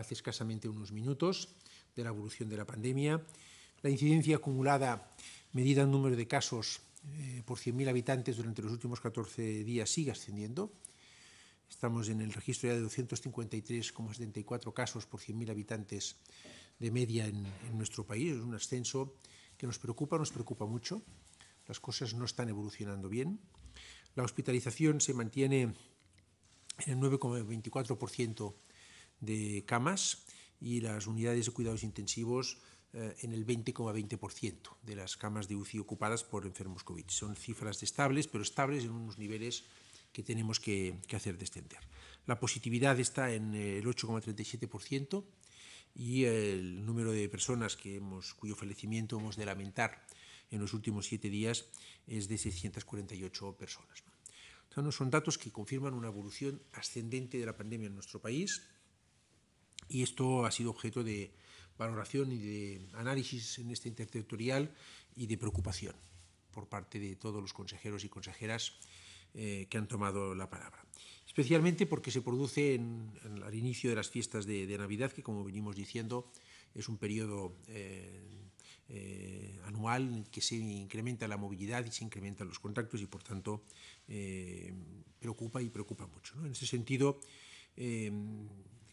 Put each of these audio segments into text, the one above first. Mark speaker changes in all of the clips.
Speaker 1: hace escasamente unos minutos de la evolución de la pandemia. La incidencia acumulada, medida en número de casos eh, por 100.000 habitantes durante los últimos 14 días, sigue ascendiendo. Estamos en el registro ya de 253,74 casos por 100.000 habitantes de media en, en nuestro país. Es un ascenso que nos preocupa, nos preocupa mucho. Las cosas no están evolucionando bien. La hospitalización se mantiene en el 9,24% de camas y las unidades de cuidados intensivos eh, en el 20,20% de las camas de UCI ocupadas por enfermos COVID. Son cifras estables, pero estables en unos niveles que tenemos que, hacer descender. La positividad está en el 8,37% y el número de personas que hemos, cuyo fallecimiento hemos de lamentar en los últimos siete días es de 648 personas. son datos que confirman una evolución ascendente de la pandemia en nuestro país, y esto ha sido objeto de valoración y de análisis en este interterritorial y de preocupación por parte de todos los consejeros y consejeras eh, que han tomado la palabra. Especialmente porque se produce al inicio de las fiestas de, Navidad, que como venimos diciendo es un periodo eh, eh, anual en el que se incrementa la movilidad y se incrementan los contactos y por tanto preocupa y preocupa mucho. En ese sentido,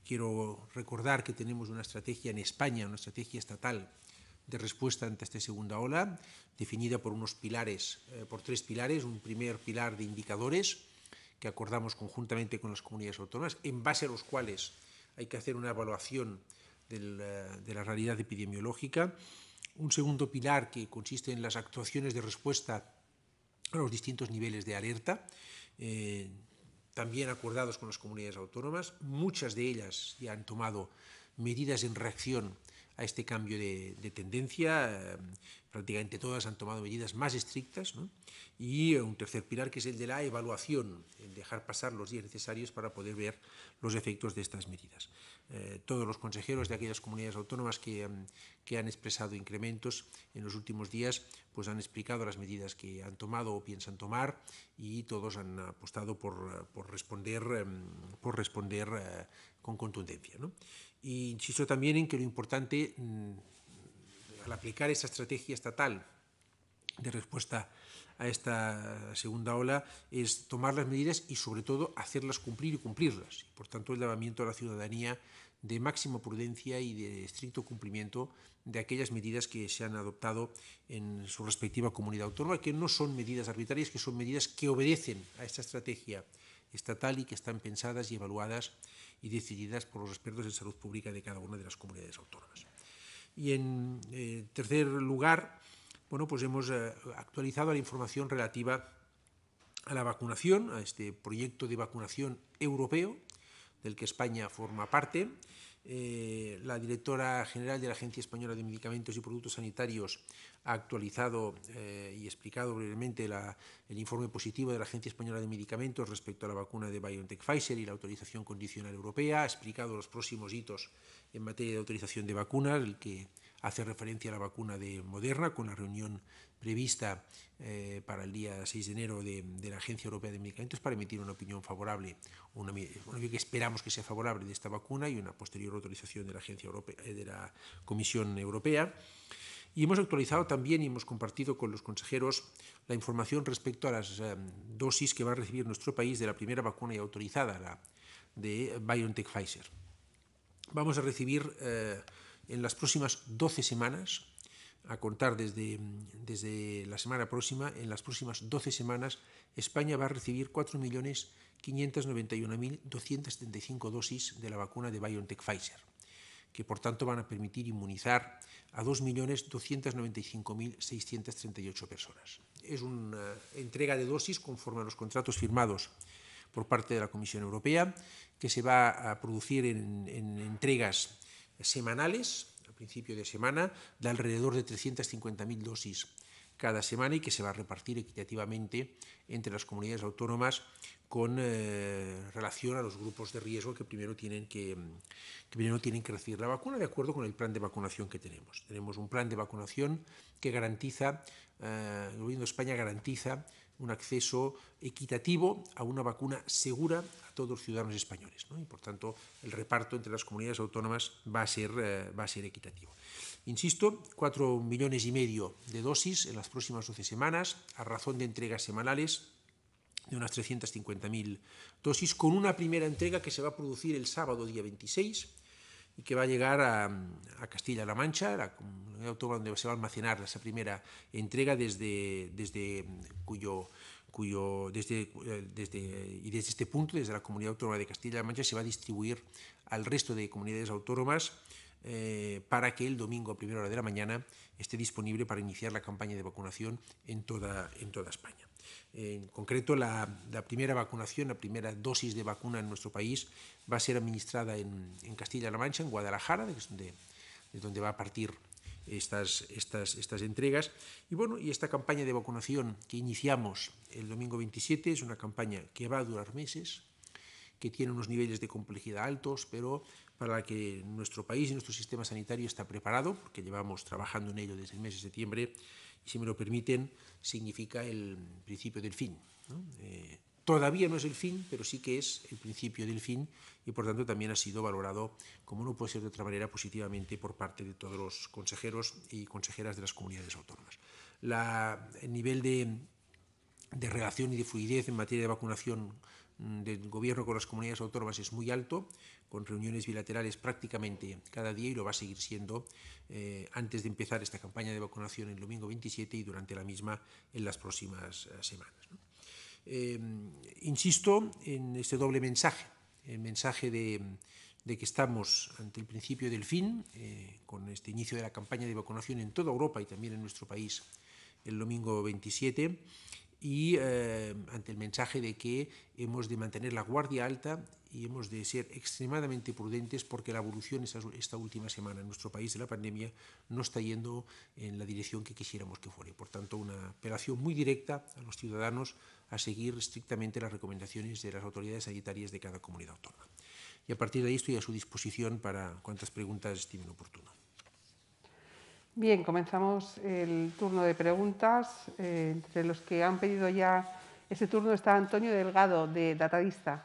Speaker 1: Quiero recordar que tenemos una estrategia en España, una estrategia estatal de respuesta ante esta segunda ola, definida por unos pilares, eh, por tres pilares. Un primer pilar de indicadores que acordamos conjuntamente con las comunidades autónomas, en base a los cuales hay que hacer una evaluación eh, de la realidad epidemiológica. Un segundo pilar que consiste en las actuaciones de respuesta a los distintos niveles de alerta. Eh, también acordados con las comunidades autónomas. Muchas de ellas ya han tomado medidas en reacción a este cambio de, tendencia prácticamente todas han tomado medidas más estrictas, y eh, un tercer pilar que es el de la evaluación, el dejar pasar los días necesarios para poder ver los efectos de estas medidas. Eh, todos los consejeros de aquellas comunidades autónomas que, que, han expresado incrementos en los últimos días pues han explicado las medidas que han tomado o piensan tomar y todos han apostado por, por responder, em, por responder eh, con contundencia. insisto también en que lo importante... Mm, al aplicar esa estrategia estatal de respuesta a esta segunda ola es tomar las medidas y sobre todo hacerlas cumplir y cumplirlas. Por tanto, el llamamiento a la ciudadanía de máxima prudencia y de estricto cumplimiento de aquellas medidas que se han adoptado en su respectiva comunidad autónoma, que no son medidas arbitrarias, que son medidas que obedecen a esta estrategia estatal y que están pensadas y evaluadas y decididas por los expertos en salud pública de cada una de las comunidades autónomas. Y en eh, tercer lugar, bueno, pues hemos eh, actualizado la información relativa a la vacunación, a este proyecto de vacunación europeo del que España forma parte eh, la directora general de la Agencia Española de Medicamentos y Productos Sanitarios ha actualizado eh, y explicado brevemente el informe positivo de la Agencia Española de Medicamentos respecto a la vacuna de BioNTech Pfizer y la autorización condicional europea, ha explicado los próximos hitos en materia de autorización de vacunas, el que hace referencia a la vacuna de Moderna, con la reunión prevista eh, para el día 6 de enero de, la Agencia Europea de Medicamentos para emitir una opinión favorable, una, opinión que esperamos que sea favorable de esta vacuna y una posterior autorización de la, Agencia Europea, eh, de la Comisión Europea. Y hemos actualizado también y hemos compartido con los consejeros la información respecto a las eh, dosis que va a recibir nuestro país de la primera vacuna ya autorizada, la de BioNTech Pfizer. Vamos a recibir en las próximas 12 semanas, a contar desde, desde la semana próxima, en las próximas 12 semanas, España va a recibir 4.591.275 dosis de la vacuna de BioNTech Pfizer, que por tanto van a permitir inmunizar a 2.295.638 personas. Es una entrega de dosis conforme a los contratos firmados por parte de la Comisión Europea, que se va a producir en, en entregas semanales, a principio de semana, de alrededor de 350.000 dosis cada semana y que se va a repartir equitativamente entre las comunidades autónomas con eh, relación a los grupos de riesgo que primero, tienen que, primero tienen que recibir la vacuna de acuerdo con el plan de vacunación que tenemos. Tenemos un plan de vacunación que garantiza, eh, el Gobierno de España garantiza un acceso equitativo a una vacuna segura a todos los ciudadanos españoles. Y por tanto, el reparto entre las comunidades autónomas va a ser, eh, va a ser equitativo. Insisto, cuatro millones y medio de dosis en las próximas doce semanas, a razón de entregas semanales de unas 350.000 dosis, con una primera entrega que se va a producir el sábado día 26 y que va a llegar a, Castilla-La Mancha, la comunidad autónoma donde se va a almacenar esa primera entrega desde, desde cuyo cuyo desde, desde, y desde este punto, desde la comunidad autónoma de Castilla-La Mancha, se va a distribuir al resto de comunidades autónomas eh, para que el domingo a primera hora de la mañana esté disponible para iniciar la campaña de vacunación en toda, en toda España. En concreto, la, primera vacunación, la primera dosis de vacuna en nuestro país va a ser administrada en, Castilla-La Mancha, en Guadalajara, de donde, de va a partir estas, estas, entregas. Y bueno, y esta campaña de vacunación que iniciamos el domingo 27 es una campaña que va a durar meses, que tiene unos niveles de complejidad altos, pero para la que nuestro país y nuestro sistema sanitario está preparado, porque llevamos trabajando en ello desde el mes de septiembre, si me lo permiten, significa el principio del fin. Eh, todavía no es el fin, pero sí que es el principio del fin y por tanto también ha sido valorado, como no puede ser de otra manera, positivamente por parte de todos los consejeros y consejeras de las comunidades autónomas. el nivel de, de relación y de fluidez en materia de vacunación Mm, del gobierno con las comunidades autónomas es muy alto, con reuniones bilaterales prácticamente cada día y lo va a seguir siendo eh, antes de empezar esta campaña de vacunación el domingo 27 y durante la misma en las próximas eh, semanas. Eh, insisto en este doble mensaje, el mensaje de, que estamos ante el principio del fin, con este inicio de la campaña de vacunación en toda Europa y también en nuestro país el domingo 27, y eh, ante el mensaje de que hemos de mantener la guardia alta y hemos de ser extremadamente prudentes porque la evolución esta, última semana en nuestro país de la pandemia no está yendo en la dirección que quisiéramos que fuera. Por tanto, una apelación muy directa a los ciudadanos a seguir estrictamente las recomendaciones de las autoridades sanitarias de cada comunidad autónoma. Y a partir de ahí estoy a su disposición para cuantas preguntas estimen oportunas
Speaker 2: Bien, comenzamos el turno de preguntas. Eh, entre los que han pedido ya ese turno está Antonio Delgado, de Datadista.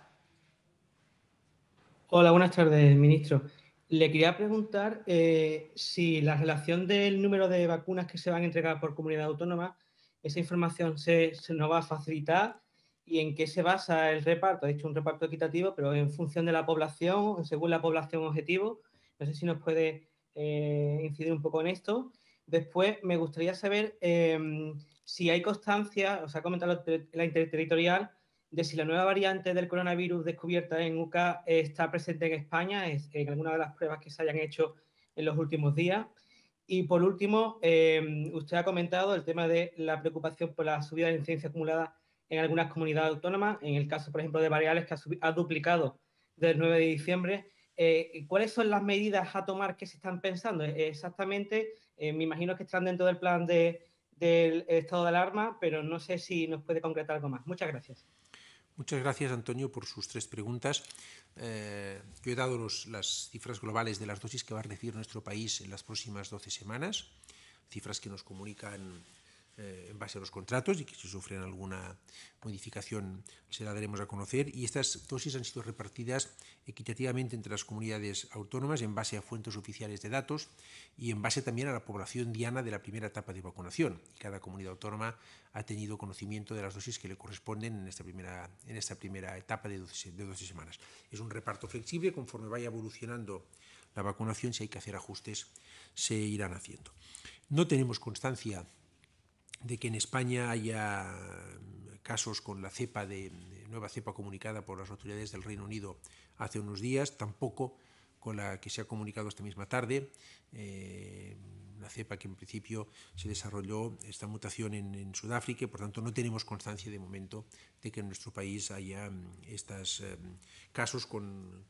Speaker 3: Hola, buenas tardes, ministro. Le quería preguntar eh, si la relación del número de vacunas que se van a entregar por comunidad autónoma, esa información se, se nos va a facilitar y en qué se basa el reparto. Ha dicho un reparto equitativo, pero en función de la población, según la población objetivo. No sé si nos puede eh, incidir un poco en esto. Después me gustaría saber em, si hay constancia, os ha comentado la interterritorial, de si la nueva variante del coronavirus descubierta en UCA está presente en España, en alguna de las pruebas que se hayan hecho en los últimos días. Y por último, em, usted ha comentado el tema de la preocupación por la subida de incidencia acumulada en algunas comunidades autónomas, en el caso, por ejemplo, de variables que ha, ha duplicado del 9 de diciembre. Eh, ¿Cuáles son las medidas a tomar que se están pensando? Eh, exactamente, eh, me imagino que están dentro del plan de, del estado de alarma, pero no sé si nos puede concretar algo más. Muchas gracias.
Speaker 1: Muchas gracias, Antonio, por sus tres preguntas. yo he dado los, las cifras globales de las dosis que va a recibir nuestro país en las próximas 12 semanas, cifras que nos comunican eh, en base a los contratos y que si sufren alguna modificación se la daremos a conocer. Y estas dosis han sido repartidas equitativamente entre las comunidades autónomas en base a fuentes oficiales de datos y en base también a la población diana de la primera etapa de vacunación. Y cada comunidad autónoma ha tenido conocimiento de las dosis que le corresponden en esta primera, en esta primera etapa de 12, de 12 semanas. Es un reparto flexible conforme vaya evolucionando la vacunación, si hay que hacer ajustes, se irán haciendo. No tenemos constancia de que en España haya casos con la cepa de, nueva cepa comunicada por las autoridades del Reino Unido hace unos días, tampoco con la que se ha comunicado esta misma tarde, eh, la cepa que en principio se desarrolló esta mutación en, Sudáfrica, por tanto no tenemos constancia de momento de que en nuestro país haya mm, estos em, casos con,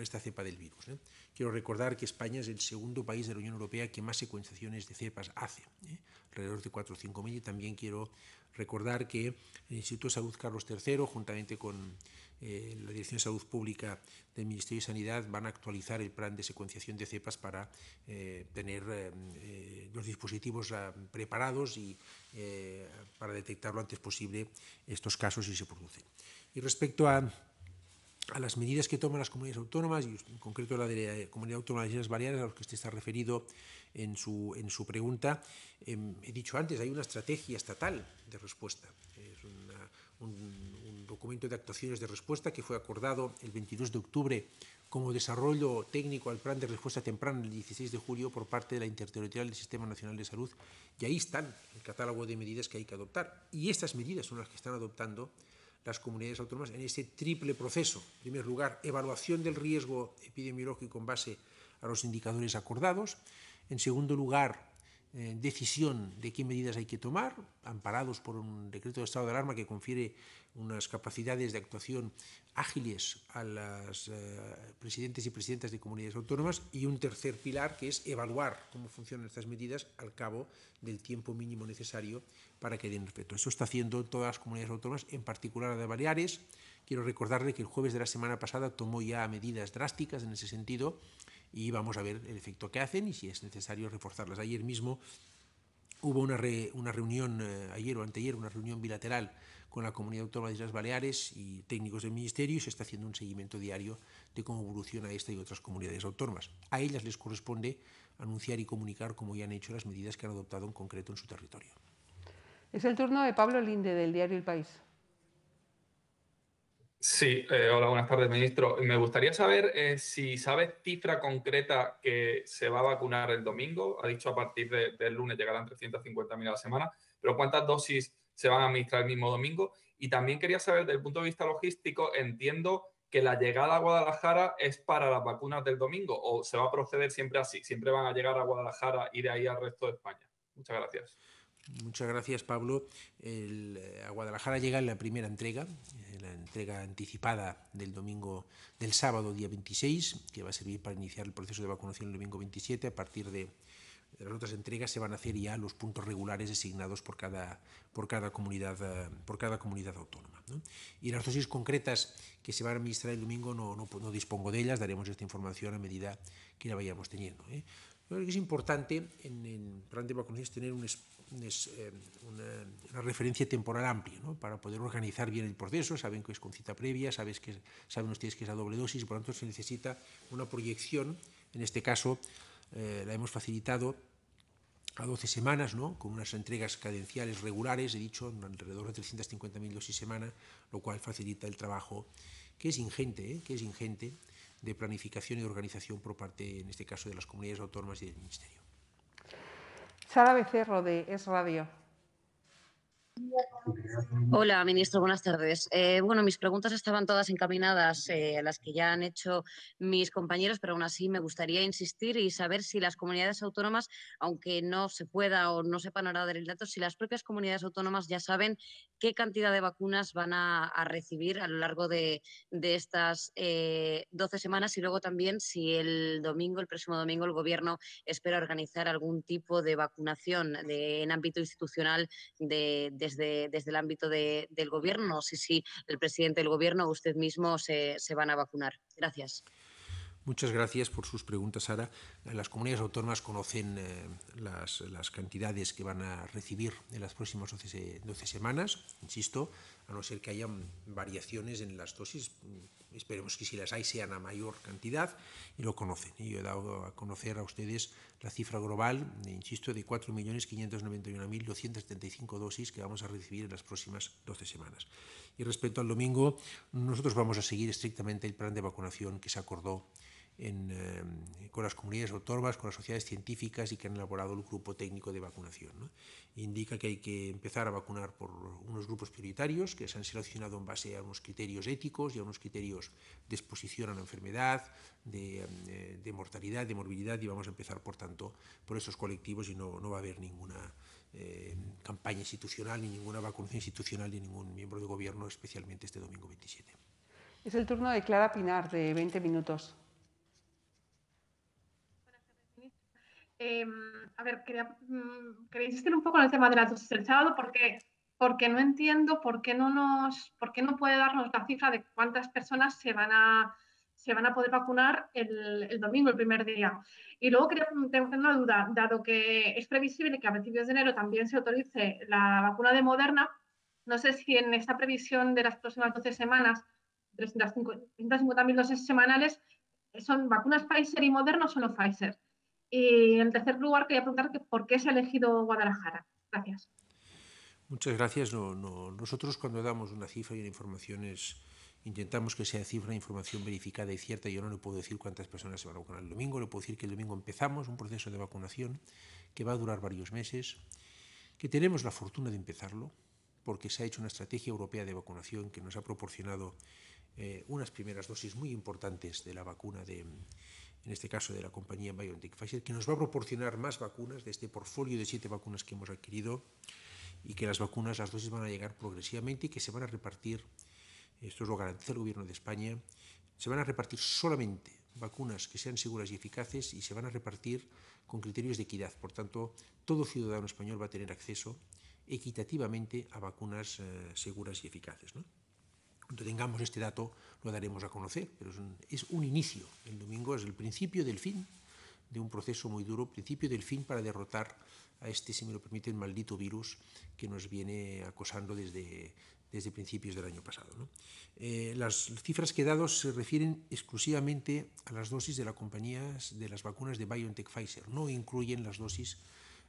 Speaker 1: esta cepa del virus. ¿eh? Quiero recordar que España es el segundo país de la Unión Europea que más secuenciaciones de cepas hace. ¿eh? alrededor de 4 o 5 mil. también quiero recordar que el Instituto de Salud Carlos III, juntamente con eh, la Dirección de Salud Pública del Ministerio de Sanidad, van a actualizar el plan de secuenciación de cepas para eh, tener eh, los dispositivos ah, preparados y para detectar lo antes posible estos casos si se producen. Y respecto a a las medidas que toman las comunidades autónomas, y en concreto la de la Comunidad Autónoma de las Islas Baleares, a los que usted está referido en su, en su pregunta, em, he dicho antes, hay una estrategia estatal de respuesta. Es un, un, documento de actuaciones de respuesta que fue acordado el 22 de octubre como desarrollo técnico al plan de respuesta temprana el 16 de julio por parte de la Interterritorial del Sistema Nacional de Salud, y ahí están el catálogo de medidas que hay que adoptar. Y estas medidas son las que están adoptando las comunidades autónomas en este triple proceso. En primer lugar, evaluación del riesgo epidemiológico en base a los indicadores acordados. En segundo lugar, eh, decisión de qué medidas hay que tomar, amparados por un decreto de estado de alarma que confiere unas capacidades de actuación ágiles a las eh, presidentes y presidentas de comunidades autónomas y un tercer pilar que es evaluar cómo funcionan estas medidas al cabo del tiempo mínimo necesario para que den efecto. Eso está haciendo todas las comunidades autónomas, en particular la de Baleares. Quiero recordarle que el jueves de la semana pasada tomó ya medidas drásticas en ese sentido y vamos a ver el efecto que hacen y si es necesario reforzarlas. Ayer mismo Hubo una, una reunión eh, ayer o anteayer, una reunión bilateral con la Comunidad Autónoma de Islas Baleares y técnicos del Ministerio y se está haciendo un seguimiento diario de cómo evoluciona esta y otras comunidades autónomas. A ellas les corresponde anunciar y comunicar cómo ya han hecho las medidas que han adoptado en concreto en su territorio.
Speaker 2: Es el turno de Pablo Linde del diario El País.
Speaker 4: Sí, eh, hola, buenas tardes, ministro. Me gustaría saber eh, si sabes cifra concreta que se va a vacunar el domingo. Ha dicho a partir de, del lunes llegarán 350.000 a la semana, pero ¿cuántas dosis se van a administrar el mismo domingo? Y también quería saber, desde el punto de vista logístico, entiendo que la llegada a Guadalajara es para las vacunas del domingo o se va a proceder siempre así, siempre van a llegar a Guadalajara y de ahí al resto de España. Muchas gracias.
Speaker 1: Muchas gracias, Pablo. Eh, a Guadalajara llega la primera entrega, eh, la entrega anticipada del domingo, del sábado día 26, que va a servir para iniciar el proceso de vacunación el domingo 27. A partir de las otras entregas se van a hacer ya los puntos regulares designados por cada, por cada, comunidad, eh, por cada comunidad autónoma. Y las dosis concretas que se van a administrar el domingo no, no, dispongo de ellas, daremos esta información a medida que la vayamos teniendo. ¿eh? que es importante en, el plan de es tener un espacio es eh, una, referencia temporal amplia para poder organizar bien el proceso. Saben que es con cita previa, sabes que, saben ustedes que es a doble dosis, por lo tanto se necesita una proyección. En este caso eh, la hemos facilitado a 12 semanas, ¿no? con unas entregas cadenciales regulares, he dicho, alrededor de 350.000 dosis semana, lo cual facilita el trabajo, que es ingente, ¿eh? que es ingente, de planificación y organización por parte, en este caso, de las comunidades autónomas y del Ministerio.
Speaker 2: Sara Becerro de Es Radio.
Speaker 5: Hola, ministro, buenas tardes. Eh, bueno, mis preguntas estaban todas encaminadas eh, a las que ya han hecho mis compañeros, pero aún así me gustaría insistir y saber si las comunidades autónomas, aunque no se pueda o no sepan ahora dar el dato, si las propias comunidades autónomas ya saben qué cantidad de vacunas van a, recibir a lo largo de, estas eh, 12 semanas y luego también si el domingo, el próximo domingo, el Gobierno espera organizar algún tipo de vacunación en ámbito institucional de desde, el ámbito del Gobierno. No si el presidente del Gobierno o usted mismo se, van a vacunar. Gracias.
Speaker 1: Muchas gracias por sus preguntas, Sara. Las comunidades autónomas conocen eh, las, cantidades que van a recibir en las próximas 12 semanas, insisto, a no ser que haya variaciones en las dosis Esperemos que si las hay sean a mayor cantidad y lo conocen. Y yo he dado a conocer a ustedes la cifra global, eh, insisto, de 4.591.275 dosis que vamos a recibir en las próximas 12 semanas. Y respecto al domingo, nosotros vamos a seguir estrictamente el plan de vacunación que se acordó eh, con las comunidades autónomas, con las sociedades científicas y que han elaborado el grupo técnico de vacunación. Indica que hay que empezar a vacunar por unos grupos prioritarios que se han seleccionado en base a unos criterios éticos y a unos criterios de exposición a la enfermedad, de, eh, mortalidad, de morbilidad y vamos a empezar, por tanto, por esos colectivos y no, no va a haber ninguna eh, campaña institucional ni ninguna vacunación institucional de ningún miembro de gobierno, especialmente este domingo 27.
Speaker 2: Es el turno de Clara Pinar, de 20 minutos.
Speaker 3: Em, a ver, mm, quería, insistir un poco en el tema de las
Speaker 2: dosis del sábado porque, porque no entiendo por qué no, nos, por qué no puede darnos la cifra de cuántas personas se van a, se van a poder vacunar el, el domingo, el primer día. Y luego quería mm, una duda, dado que es previsible que a principios de enero también se autorice la vacuna de Moderna, no sé si en esa previsión de las próximas 12 semanas, 350.000 dosis semanales, ¿son vacunas Pfizer y Moderna o solo Pfizer? Y en tercer lugar, quería preguntarte por qué se ha elegido Guadalajara. Gracias.
Speaker 1: Muchas gracias. Nosotros cuando damos una cifra y una información intentamos que sea cifra información verificada y cierta. Yo no le puedo decir cuántas personas se van a vacunar el domingo, le puedo decir que el domingo empezamos un proceso de vacunación que va a durar varios meses, que tenemos la fortuna de empezarlo, porque se ha hecho una estrategia europea de vacunación que nos ha proporcionado eh, unas primeras dosis muy importantes de la vacuna de en este caso de la compañía BioNTech Pfizer, que nos va a proporcionar más vacunas de este portfolio de siete vacunas que hemos adquirido y que las vacunas, las dosis van a llegar progresivamente y que se van a repartir, esto lo garantiza el Gobierno de España, se van a repartir solamente vacunas que sean seguras y eficaces y se van a repartir con criterios de equidad. Por tanto, todo ciudadano español va a tener acceso equitativamente a vacunas eh, seguras y eficaces. ¿no? Cuando tengamos este dato lo daremos a conocer, pero es un, inicio. El domingo es el principio del fin de un proceso muy duro, principio del fin para derrotar a este, si me lo permiten, maldito virus que nos viene acosando desde, desde principios del año pasado. Eh, las cifras que he dado se refieren exclusivamente a las dosis de la compañías de las vacunas de BioNTech Pfizer, no incluyen las dosis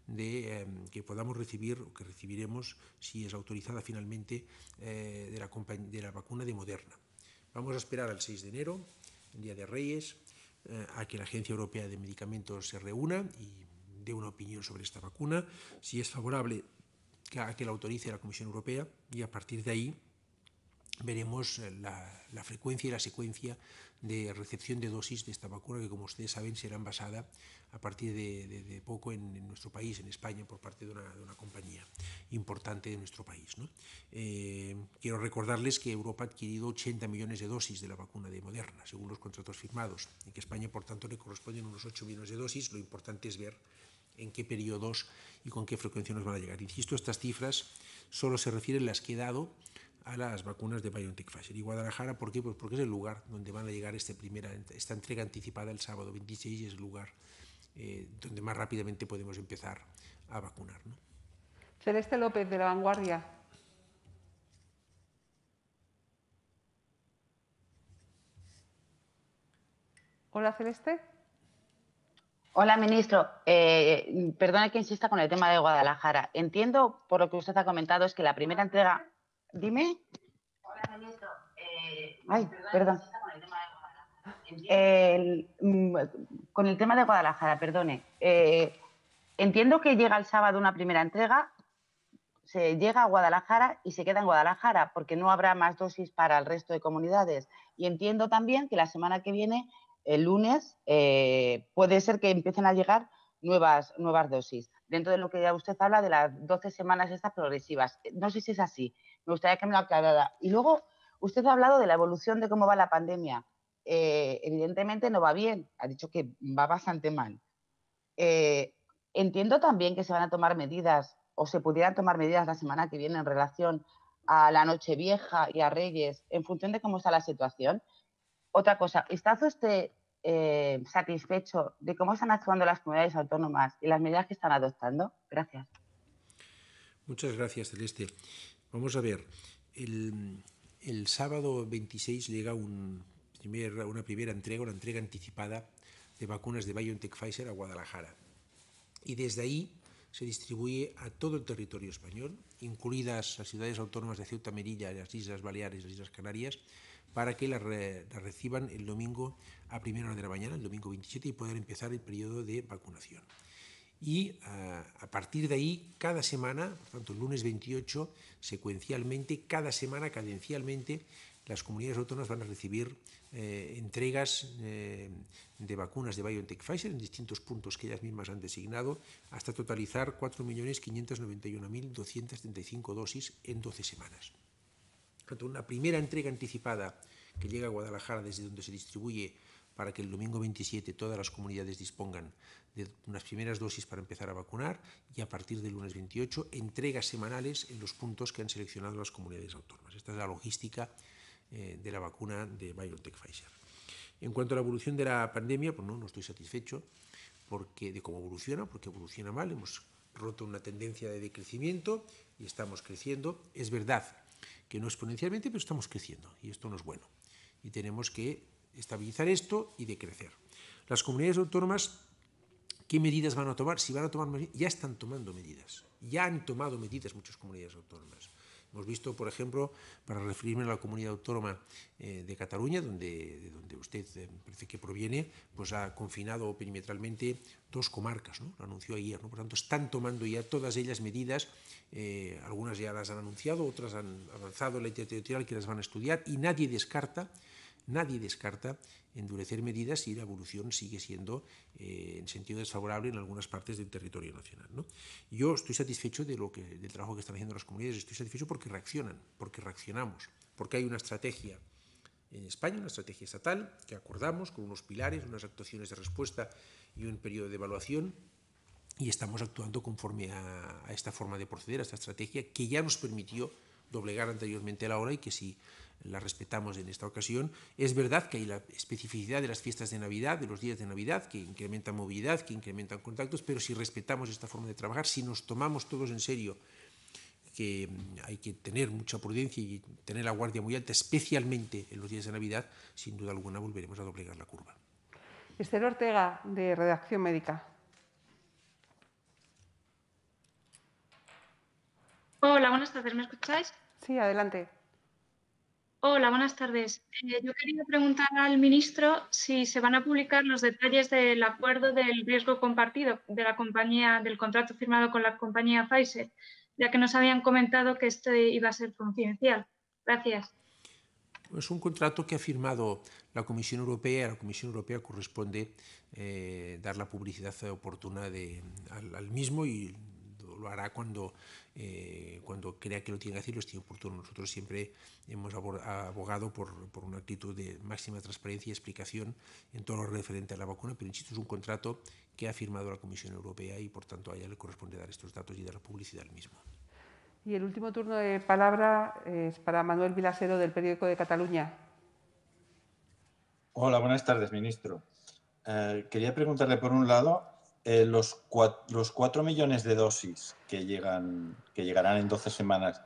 Speaker 1: de, eh, que podamos recibir o que recibiremos, si es autorizada finalmente, eh, de, la, vacuna de Moderna. Vamos a esperar al 6 de enero, el Día de Reyes, eh, a que la Agencia Europea de Medicamentos se reúna y dé una opinión sobre esta vacuna. Si es favorable a que la autorice la Comisión Europea y a partir de ahí veremos eh, la, frecuencia y la secuencia de recepción de dosis de esta vacuna, que como ustedes saben será basada a partir de, poco en, nuestro país, en España, por parte de una, compañía importante de nuestro país. Eh, quiero recordarles que Europa ha adquirido 80 millones de dosis de la vacuna de Moderna, según los contratos firmados, y que a España, por tanto, le corresponden unos 8 millones de dosis. Lo importante es ver en qué periodos y con qué frecuencia nos van a llegar. Insisto, estas cifras solo se refieren a las que he dado a las vacunas de BioNTech Pfizer. ¿Y Guadalajara por qué? Pues porque es el lugar donde van a llegar este primera, esta entrega anticipada el sábado 26 es el lugar eh, donde más rápidamente podemos empezar a vacunar.
Speaker 2: Celeste López, de La Vanguardia.
Speaker 5: Hola, Celeste. Hola, ministro. Eh, perdona que insista con el tema de Guadalajara. Entiendo, por lo que usted ha comentado, es que la primera entrega Dime. Hola, eh, Ay, perdón. Mm, con el tema de Guadalajara, perdone. Eh, entiendo que llega el sábado una primera entrega, se llega a Guadalajara y se queda en Guadalajara, porque no habrá más dosis para el resto de comunidades. Y entiendo también que la semana que viene, el lunes, eh, puede ser que empiecen a llegar nuevas, nuevas dosis, dentro de lo que ya usted habla de las 12 semanas estas progresivas. No sé si es así. Me gustaría que me lo aclarara. Y luego, usted ha hablado de la evolución de cómo va la pandemia. Eh, evidentemente no va bien, ha dicho que va bastante mal. Eh, entiendo también que se van a tomar medidas o se pudieran tomar medidas la semana que viene en relación a la Nochevieja y a Reyes en función de cómo está la situación. Otra cosa, ¿está usted eh, satisfecho de cómo están actuando las comunidades autónomas y las medidas que están adoptando? Gracias.
Speaker 1: Muchas gracias, Celeste. Vamos a ver, el, sábado 26 llega una primera entrega, una entrega anticipada de vacunas de BioNTech Pfizer a Guadalajara. Y desde ahí se distribuye a todo el territorio español, incluidas las ciudades autónomas de Ceuta, Merilla, las Islas Baleares, las Islas Canarias, para que las, reciban el domingo a primera hora de la mañana, el domingo 27, y poder empezar el periodo de vacunación y ah, a partir de ahí, cada semana, por tanto, el lunes 28, secuencialmente, cada semana, cadencialmente, las comunidades autónomas van a recibir eh, entregas eh, de vacunas de BioNTech Pfizer en distintos puntos que ellas mismas han designado, hasta totalizar 4.591.235 dosis en 12 semanas. Una primera entrega anticipada que llega a Guadalajara desde donde se distribuye para que el domingo 27 todas las comunidades dispongan de unas primeras dosis para empezar a vacunar y a partir del lunes 28 entregas semanales en los puntos que han seleccionado las comunidades autónomas. Esta es la logística eh, de la vacuna de BioNTech Pfizer. En cuanto a la evolución de la pandemia, pues no, no estoy satisfecho porque, de cómo evoluciona, porque evoluciona mal. Hemos roto una tendencia de decrecimiento y estamos creciendo. Es verdad que no exponencialmente, pero estamos creciendo y esto no es bueno. Y tenemos que estabilizar esto y de crecer. Las comunidades autónomas, ¿qué medidas van a tomar? Si van a tomar medidas, ya están tomando medidas. Ya han tomado medidas muchas comunidades autónomas. Hemos visto, por ejemplo, para referirme a la comunidad autónoma eh, de Cataluña, donde, de donde usted eh, parece que proviene, pues ha confinado perimetralmente dos comarcas, lo anunció ayer. ¿no? Por tanto, están tomando ya todas ellas medidas, eh, algunas ya las han anunciado, otras han avanzado en la idea territorial que las van a estudiar y nadie descarta Nadie descarta endurecer medidas si la evolución sigue siendo eh, en sentido desfavorable en algunas partes del territorio nacional. ¿no? Yo estoy satisfecho de lo que, del trabajo que están haciendo las comunidades, estoy satisfecho porque reaccionan, porque reaccionamos, porque hay una estrategia en España, una estrategia estatal que acordamos con unos pilares, unas actuaciones de respuesta y un periodo de evaluación y estamos actuando conforme a, esta forma de proceder, a esta estrategia que ya nos permitió doblegar anteriormente la hora y que si la respetamos en esta ocasión. Es verdad que hay la especificidad de las fiestas de Navidad, de los días de Navidad, que incrementan movilidad, que incrementan contactos, pero si respetamos esta forma de trabajar, si nos tomamos todos en serio que mm, hay que tener mucha prudencia y tener la guardia muy alta, especialmente en los días de Navidad, sin duda alguna volveremos a doblegar la curva.
Speaker 2: Esther Ortega, de Redacción Médica. Hola, buenas tardes, ¿me escucháis? Sí, adelante. Hola, buenas tardes.
Speaker 3: Eh, yo quería preguntar al ministro si se van a publicar los detalles del acuerdo del riesgo compartido de la compañía, del contrato firmado con la compañía Pfizer, ya que nos habían comentado que este iba a ser confidencial. Gracias.
Speaker 1: Es un contrato que ha firmado la Comisión Europea a la Comisión Europea corresponde eh, dar la publicidad oportuna de, al mismo y lo hará cuando eh, cuando crea que lo tiene que decir, lo estima oportuno. Nosotros siempre hemos abogado por, una actitud de máxima transparencia y explicación en todo lo referente a la vacuna, pero insisto, es un contrato que ha firmado la Comisión Europea y por tanto a ella le corresponde dar estos datos y dar publicidad al mismo.
Speaker 2: Y el último turno de palabra es para Manuel Vilasero del Periódico de Cataluña.
Speaker 4: Hola, buenas tardes, ministro. Eh, quería preguntarle, por un lado, eh, los, cuatro, 4 millones de dosis que, llegarán en 12 semanas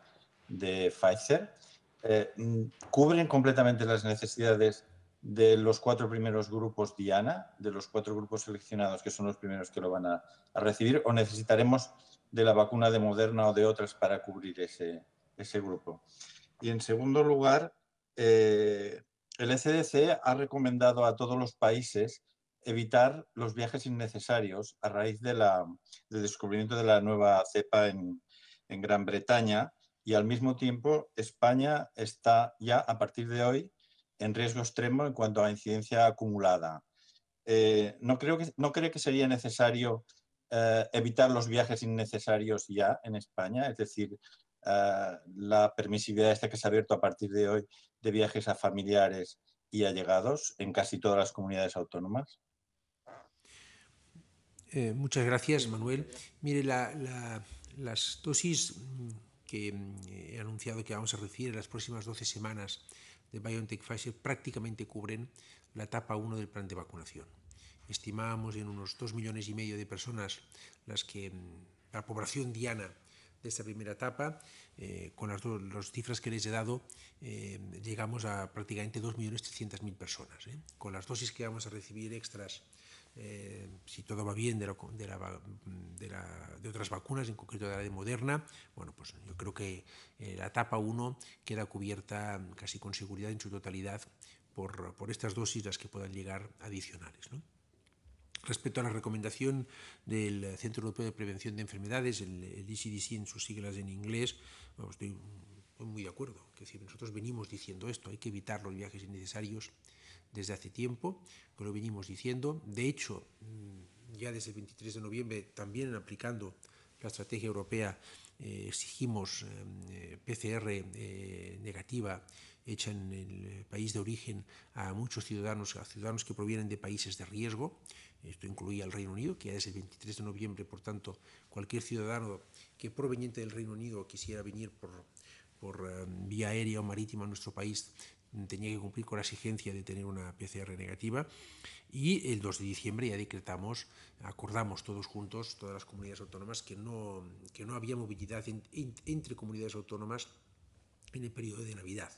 Speaker 4: de Pfizer eh, mm, cubren completamente las necesidades de los cuatro primeros grupos Diana, de los cuatro grupos seleccionados que son los primeros que lo van a, recibir, o necesitaremos de la vacuna de Moderna o de otras para cubrir ese, grupo. Y en segundo lugar, eh, el CDC e ha recomendado a todos los países evitar los viajes innecesarios a raíz del descubrimiento de la nueva cepa en, Gran Bretaña y al mismo tiempo España está ya a partir de hoy en riesgo extremo en cuanto a incidencia acumulada. Eh, no, creo que, ¿No cree que sería necesario eh, evitar los viajes innecesarios ya en España? Es decir, eh, la permisividad esta que se ha abierto a partir de hoy de viajes a familiares y allegados en casi todas las comunidades autónomas.
Speaker 1: Eh, muchas gracias, Manuel. Mire, las dosis que mm, he anunciado que vamos a recibir en las próximas 12 semanas de BioNTech Pfizer prácticamente cubren la etapa 1 del plan de vacunación. Estimábamos en unos 2 millones y medio de personas las que mm, la población diana de esta primera etapa, eh, con las, cifras que les he dado, eh, llegamos a prácticamente 2.300.000 personas. Con las dosis que vamos a recibir extras eh, si todo va bien, de, otras vacunas, en concreto de la de Moderna, bueno, pues yo creo que eh, la etapa 1 queda cubierta casi con seguridad en su totalidad por, estas dosis, las que puedan llegar adicionales. Respecto a la recomendación del Centro Europeo de Prevención de Enfermedades, el, ECDC en sus siglas en inglés, estoy muy de acuerdo. Que nosotros venimos diciendo esto, hay que evitar los viajes innecesarios desde hace tiempo, que lo venimos diciendo. De hecho, mm, ya desde el 23 de noviembre, también aplicando la estrategia europea, eh, exigimos em, eh, PCR eh, negativa hecha en el país de origen a muchos ciudadanos, a ciudadanos que provienen de países de riesgo. Esto incluía al Reino Unido, que ya desde el 23 de noviembre, por tanto, cualquier ciudadano que proveniente del Reino Unido quisiera venir por, por em, vía aérea o marítima a nuestro país tenía que cumplir con la exigencia de tener una PCR negativa y el 2 de diciembre ya decretamos, acordamos todos juntos, todas las comunidades autónomas, que no, que no había movilidad entre comunidades autónomas en el periodo de Navidad,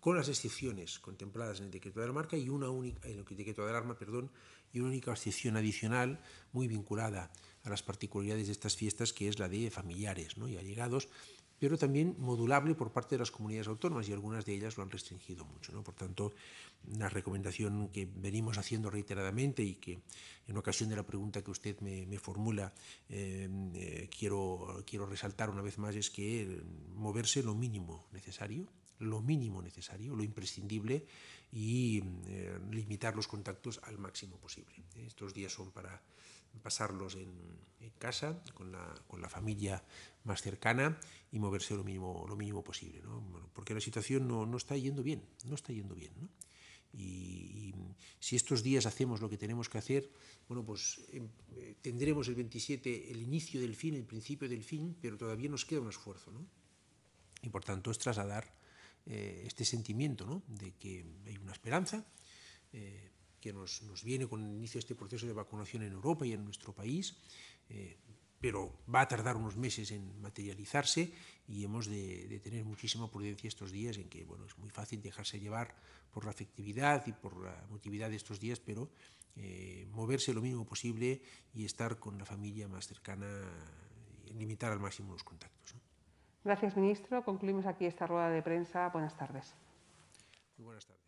Speaker 1: con las excepciones contempladas en el decreto de alarma y una única, en el decreto de alarma, perdón, y una única excepción adicional muy vinculada a las particularidades de estas fiestas, que es la de familiares ¿no? y allegados, pero también modulable por parte de las comunidades autónomas y algunas de ellas lo han restringido mucho. ¿no? Por tanto, la recomendación que venimos haciendo reiteradamente y que en ocasión de la pregunta que usted me, formula em, eh, quiero, quiero resaltar una vez más es que moverse lo mínimo necesario lo mínimo necesario, lo imprescindible y eh, limitar los contactos al máximo posible. Estos días son para pasarlos en, casa con la, familia más cercana y moverse lo mínimo, lo mínimo posible, porque la situación no, está yendo bien, no está yendo bien. Y, si estos días hacemos lo que tenemos que hacer, bueno, pues em, eh, tendremos el 27 el inicio del fin, el principio del fin, pero todavía nos queda un esfuerzo. Y por tanto es trasladar eh, este sentimiento de que hay una esperanza, eh, que nos, viene con inicio este proceso de vacunación en Europa y en nuestro país, eh, pero va a tardar unos meses en materializarse y hemos de, tener muchísima prudencia estos días en que bueno, es muy fácil dejarse llevar por la efectividad y por la emotividad de estos días, pero eh, moverse lo mínimo posible y estar con la familia más cercana, y limitar al máximo los contactos.
Speaker 2: Gracias, ministro. Concluimos aquí esta rueda de prensa. Buenas tardes.
Speaker 1: Muy buenas tardes.